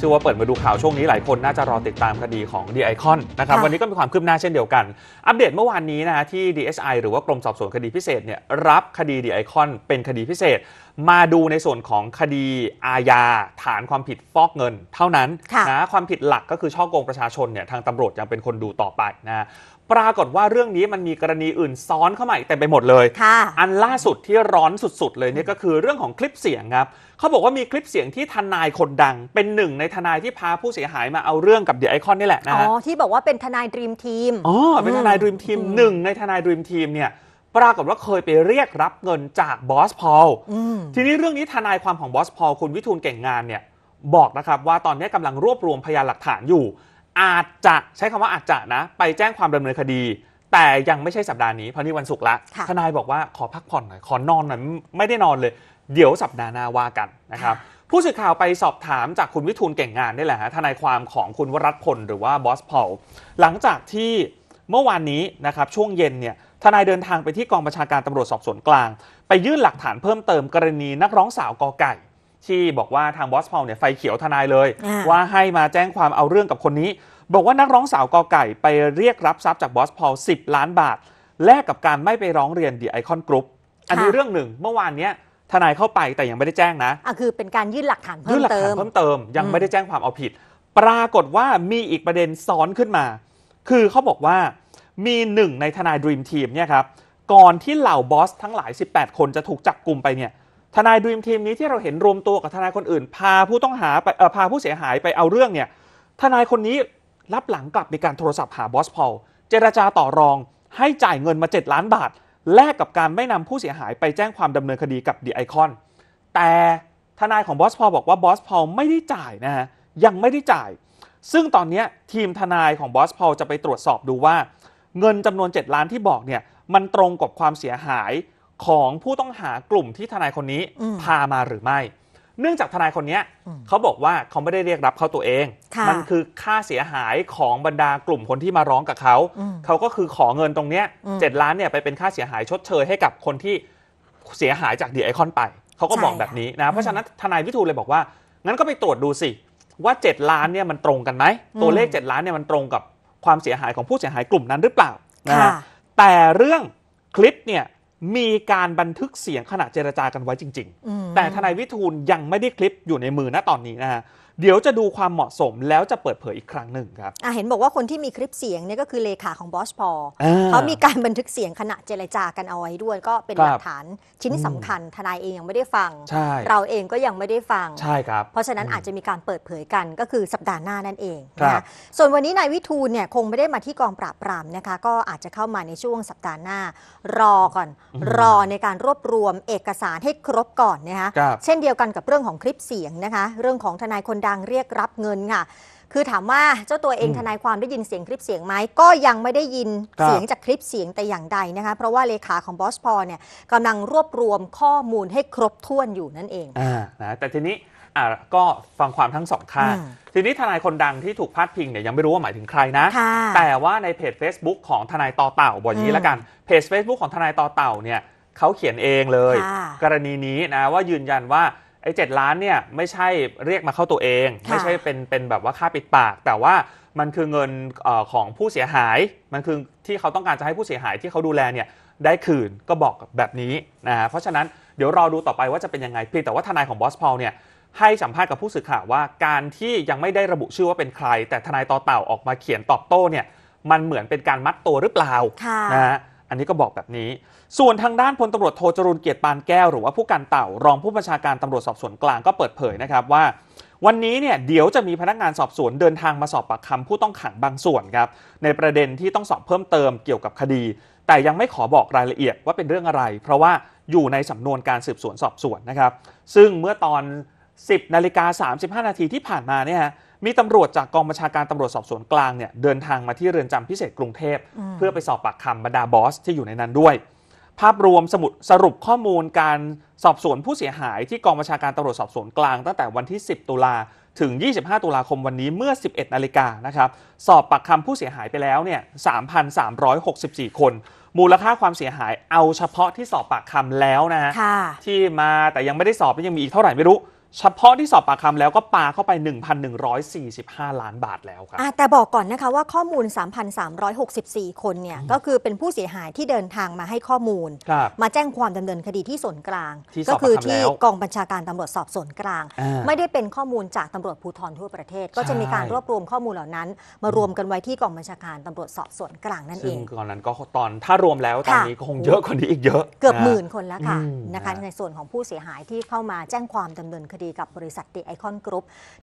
ชื่อว่าเปิดมาดูข่าว ช่วงนี้หลายคนน่าจะรอติดตามคดีของดีไอคอนนะครับวันนี้ก็มีความคืบหน้าเช่นเดียวกัน อัปเดตเมื่อวานนี้นะฮะที่ DSI หรือว่ากรมสอบสวนคดีพิเศษเนี่ยรับคดีดีไอคอนเป็นคดีพิเศษ มาดูในส่วนของคดีอาญาฐานความผิดฟอกเงินเท่านั้นนะความผิดหลักก็คือช่อกงประชาชนเนี่ยทางตำรวจยังเป็นคนดูต่อไปนะปรากฏว่าเรื่องนี้มันมีกรณีอื่นซ้อนเข้ามาอีกเต็มไปหมดเลย อันล่าสุดที่ร้อนสุดๆ เลยเนี่ยก็คือเรื่องของคลิปเสียงครับเขาบอกว่ามีคลิปเสียงที่ทนายคนดังเป็นหนึ่งในทนายที่พาผู้เสียหายมาเอาเรื่องกับเดียไอคอนนี่แหละนะอ๋อที่บอกว่าเป็นทนายดรีมทีมอ๋อเป็นทนายดรีมทีมหนึ่งในทนายดรีมทีมเนี่ยปรากฏว่าเคยไปเรียกรับเงินจากบอสพอลทีนี้เรื่องนี้ทนายความของบอสพอลคุณวิทูลเก่งงานเนี่ยบอกนะครับว่าตอนนี้กำลังรวบรวมพยานหลักฐานอยู่อาจจะใช้คำว่าอาจจะนะไปแจ้งความดำเนินคดี แต่ยังไม่ใช่สัปดาห์นี้เพราะนี่วันศุกร์ละทนายบอกว่าขอพักผ่อนหน่อย ขอนอนหน่อยไม่ได้นอนเลย เดี๋ยวสัปดาห์หน้าว่ากันนะครับผู้สื่อข่าวไปสอบถามจากคุณวิทูลเก่งงานนี่แหละฮะทนายความของคุณวรัตพลหรือว่าบอสพอลหลังจากที่เมื่อวานนี้นะครับช่วงเย็นเนี่ยทนายเดินทางไปที่กองประชาการตำรวจสอบสวนกลาง ไปยื่นหลักฐานเพิ่มเติมกรณีนักร้องสาวกอไก่ที่บอกว่าทางบอสพอลเนี่ยไฟเขียวทนายเลย ว่าให้มาแจ้งความเอาเรื่องกับคนนี้ บอกว่านักร้องสาวกอไก่ไปเรียกรับทรัพย์จากบอสพอล10 ล้านบาท แลกกับการไม่ไปร้องเรียนดีไอคอนกรุ๊ปอันนี้เรื่องหนึ่งเมื่อวานเนี้ยทนายเข้าไปแต่ยังไม่ได้แจ้งนะ อ่ะคือเป็นการยื่นหลักฐานเพิ่มเติมยื่นหลักฐานเพิ่มเติมยังไม่ได้แจ้งความเอาผิด ปรากฏว่ามีอีกประเด็นซ้อนขึ้นมา คือเขาบอกว่ามีหนึ่งในทนายดรีมทีมเนี่ยครับก่อนที่เหล่าบอสทั้งหลาย 18 คนจะถูกจับกลุ่มไปเนี่ยทนายดูมทีมนี้ที่เราเห็นรวมตัวกับทนายคนอื่น พาผู้ต้องหาไปพาผู้เสียหายไปเอาเรื่องเนี่ยทนายคนนี้รับหลังกลับมีการโทรศัพท์หาบอสพอลเจรจาต่อรองให้จ่ายเงินมา 7 ล้านบาท แลกกับการไม่นำผู้เสียหายไปแจ้งความดำเนินคดีกับดีไอคอนแต่ทนายของบอสพอลบอกว่าบอสพอลไม่ได้จ่ายนะฮะยังไม่ได้จ่าย ซึ่งตอนนี้ทีมทนายของบอสพอลจะไปตรวจสอบดูว่าเงินจำนวน 7 ล้านที่บอกเนี่ยมันตรงกับความเสียหายของผู้ต้องหากลุ่มที่ทนายคนนี้พามาหรือไม่ เนื่องจากทนายคนนี้ เขาบอกว่าเขาไม่ได้เรียกรับเขาตัวเอง มันคือค่าเสียหายของบรรดากลุ่มคนที่มาร้องกับเขา เขาก็คือขอเงินตรงเนี้ยเจ็ดล้านเนี่ยไปเป็นค่าเสียหายชดเชยให้กับคนที่เสียหายจากเดีไอคอนไป เขาก็บอกแบบนี้นะ เพราะฉะนั้นทนายวิทูลเลยบอกว่างั้นก็ไปตรวจดูสิว่า 7 ล้านเนี่ยมันตรงกันไหม ตัวเลข 7 ล้านเนี่ยมันตรงกับความเสียหายของผู้เสียหายกลุ่มนั้นหรือเปล่านะ แต่เรื่องคลิปเนี่ยมีการบันทึกเสียงขณะเจรจากันไว้จริงๆ แต่ทนายวิทูลยังไม่ได้คลิปอยู่ในมือณตอนนี้นะฮะเดี๋ยวจะดูความเหมาะสมแล้วจะเปิดเผยอีกครั้งหนึ่งครับเห็นบอกว่าคนที่มีคลิปเสียงเนี่ยก็คือเลขาของบอสพอเขามีการบันทึกเสียงขณะเจรจากันเอาไว้ด้วยก็เป็นหลักฐานชิ้นสำคัญ ทนายเองยังไม่ได้ฟัง เราเองก็ยังไม่ได้ฟัง ใช่ครับเพราะฉะนั้นอาจจะมีการเปิดเผยกันก็คือสัปดาห์หน้านั่นเองนะ ส่วนวันนี้นายวิทูลเนี่ยคงไม่ได้มาที่กองปราบปรามนะคะก็อาจจะเข้ามาในช่วงสัปดาห์หน้ารอก่อน รอในการรวบรวม เอกสารให้ครบก่อนนะคะเช่นเดียวกันกับเรื่องของคลิปเสียงนะคะเรื่องของทนายคนดดังเรียกรับเงินค่ะ คือถามว่าเจ้าตัวเองทนายความได้ยินเสียงคลิปเสียงไหม ก็ยังไม่ได้ยินเสียงจากคลิปเสียงแต่อย่างใดนะคะ เพราะว่าเลขาของบอสพอเนี่ยกำลังรวบรวมข้อมูลให้ครบถ้วนอยู่นั่นเองอนะ แต่ทีนี้ก็ฟังความทั้งสองข้าง ทีนี้ทนายคนดังที่ถูกพาดพิงเนี่ยยังไม่รู้ว่าหมายถึงใครนะะแต่ว่าในเพจ Facebook ของทนายต่อเต่าบอกอย่างนี้ละกัน เพจ Facebook ของทนายต่อเต่าเนี่ยเขาเขียนเองเลย กรณีนี้นะ ว่ายืนยันว่าไอ้เจ็ดล้านเนี่ยไม่ใช่เรียกมาเข้าตัวเอง ไม่ใช่เป็นเป็นแบบว่าค่าปิดปาก แต่ว่ามันคือเงินอของผู้เสียหาย มันคือที่เขาต้องการจะให้ผู้เสียหายที่เขาดูแลเนี่ยได้คืนก็บอกแบบนี้นะเพราะฉะนั้นเดี๋ยวรอดูต่อไปว่าจะเป็นยังไงเพียงแต่ว่าทนายของบอสพอลเนี่ยให้สัมภาษณ์กับผู้สื่อข่าวว่าการที่ยังไม่ได้ระบุชื่อว่าเป็นใคร แต่ทนายต่อเต่าออกมาเขียนตอบโต้เนี่ยมันเหมือนเป็นการมัดตัวหรือเปล่านะฮะอันนี้ก็บอกแบบนี้ ส่วนทางด้านพลตำรวจโทจรูนเกียรติปานแก้วหรือว่าผู้การเต่ารองผู้บัญชาการตำรวจสอบสวนกลางก็เปิดเผยนะครับว่า วันนี้เนี่ยเดี๋ยวจะมีพนักงานสอบสวนเดินทางมาสอบปากคำผู้ต้องขังบางส่วนครับในประเด็นที่ต้องสอบเพิ่มเติมเกี่ยวกับคดี แต่ยังไม่ขอบอกรายละเอียดว่าเป็นเรื่องอะไร เพราะว่าอยู่ในสำนวนการสืบสวนสอบสวนนะครับ ซึ่งเมื่อตอน 10นาฬิกา35นาทีที่ผ่านมาเนี่ยฮะมีตำรวจจากกองบัญชาการตำรวจสอบสวนกลางเนี่ยเดินทางมาที่เรือนจำพิเศษกรุงเทพ เพื่อไปสอบปากคำบรรดาบอส ที่อยู่ในนั้นด้วย ภาพรวมสมุดสรุปข้อมูลการสอบสวนผู้เสียหาย ที่กองบัญชาการตำรวจสอบสวนกลาง ตั้งแต่วันที่ 10 ตุลาถึง 25 ตุลาคมวันนี้เมื่อ 11นาฬิกานะครับสอบปากคำผู้เสียหายไปแล้วเนี่ย 3,364 คน มูลค่าความเสียหาย เอาเฉพาะที่สอบปากคำแล้วนะฮะที่มาแต่ยังไม่ได้สอบยังมีอีกเท่าไหร่ไม่รู้เฉพาะที่สอบปากคำแล้วก็ปาเข้าไป 1,145 ล้านบาทแล้วครับแต่บอกก่อนนะคะว่าข้อมูล 3,364 คนเนี่ยก็คือเป็นผู้เสียหายที่เดินทางมาให้ข้อมูล มาแจ้งความดำเนินคดีที่ส่วนกลาง ก็คือที่กองบัญชาการตำรวจสอบสวนกลาง ไม่ได้เป็นข้อมูลจากตำรวจภูธรทั่วประเทศ ก็จะมีการรวบรวมข้อมูลเหล่านั้น มารวมกันไว้ที่กองบัญชาการตำรวจสอบสวนกลางนั่นเองซึ่งตอนนั้นก็ตอนถ้ารวมแล้วตอนนี้ก็คงเยอะกว่านี้อีกเยอะ เกือบหมื่นคนแล้วค่ะนะคะในส่วนของผู้เสียหายที่เข้ามาแจ้งความดำเนินคดีกับบริษัทดีไอคอนกรุ๊ป